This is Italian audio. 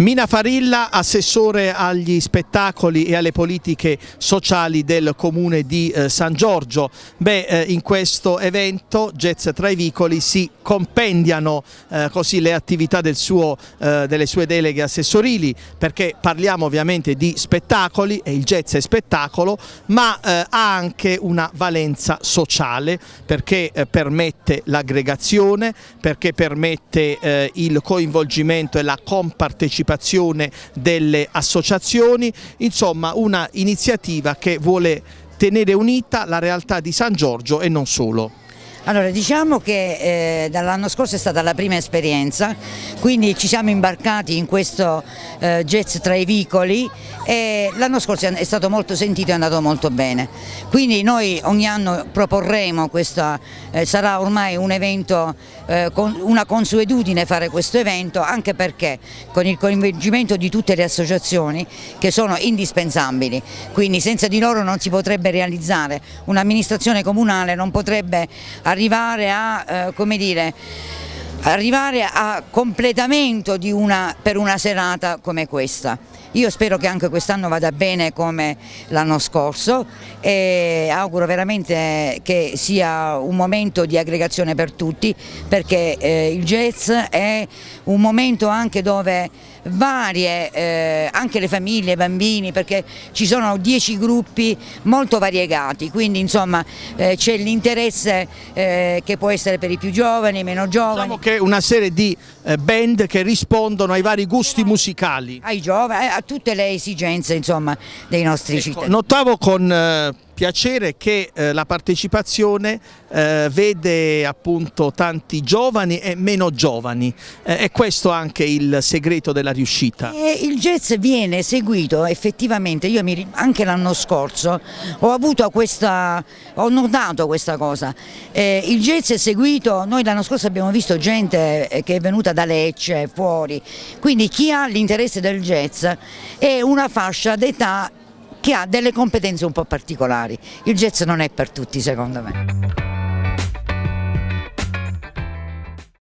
Mina Farilla, assessore agli spettacoli e alle politiche sociali del comune di eh, San Giorgio. Beh, eh, in questo evento Jazz tra i vicoli si compendiano eh, così le attività del suo, eh, delle sue deleghe assessorili perché parliamo ovviamente di spettacoli e il jazz è spettacolo ma eh, ha anche una valenza sociale perché eh, permette l'aggregazione, perché permette il coinvolgimento e la compartecipazione partecipazione delle associazioni, insomma una iniziativa che vuole tenere unita la realtà di San Giorgio e non solo. Allora, diciamo che eh, dall'anno scorso è stata la prima esperienza, quindi ci siamo imbarcati in questo eh, jazz tra i vicoli e l'anno scorso è stato molto sentito e è andato molto bene. Quindi noi ogni anno proporremo questo, eh, sarà ormai un evento, eh, con, una consuetudine fare questo evento, anche perché con il coinvolgimento di tutte le associazioni che sono indispensabili, quindi senza di loro non si potrebbe realizzare, un'amministrazione comunale non potrebbe arrivare a, eh, come dire, arrivare a completamento una, per una serata come questa. Io spero che anche quest'anno vada bene come l'anno scorso e auguro veramente che sia un momento di aggregazione per tutti perché eh, il jazz è un momento anche dove varie, eh, anche le famiglie, i bambini, perché ci sono dieci gruppi molto variegati, quindi insomma eh, c'è l'interesse eh, che può essere per i più giovani, i meno giovani. Diciamo anche una serie di eh, band che rispondono ai vari gusti musicali. Ai giovani, eh, a tutte le esigenze insomma, dei nostri ecco, cittadini. Notavo con eh, piacere che eh, la partecipazione eh, vede appunto tanti giovani e meno giovani. Eh, è questo anche il segreto della riuscita. E il jazz viene seguito effettivamente, io mi, anche l'anno scorso ho avuto questa, ho notato questa cosa. Eh, il jazz è seguito, noi l'anno scorso abbiamo visto gente eh, che è venuta da Lecce, fuori, quindi chi ha l'interesse del jazz è una fascia d'età che ha delle competenze un po' particolari. Il jazz non è per tutti secondo me.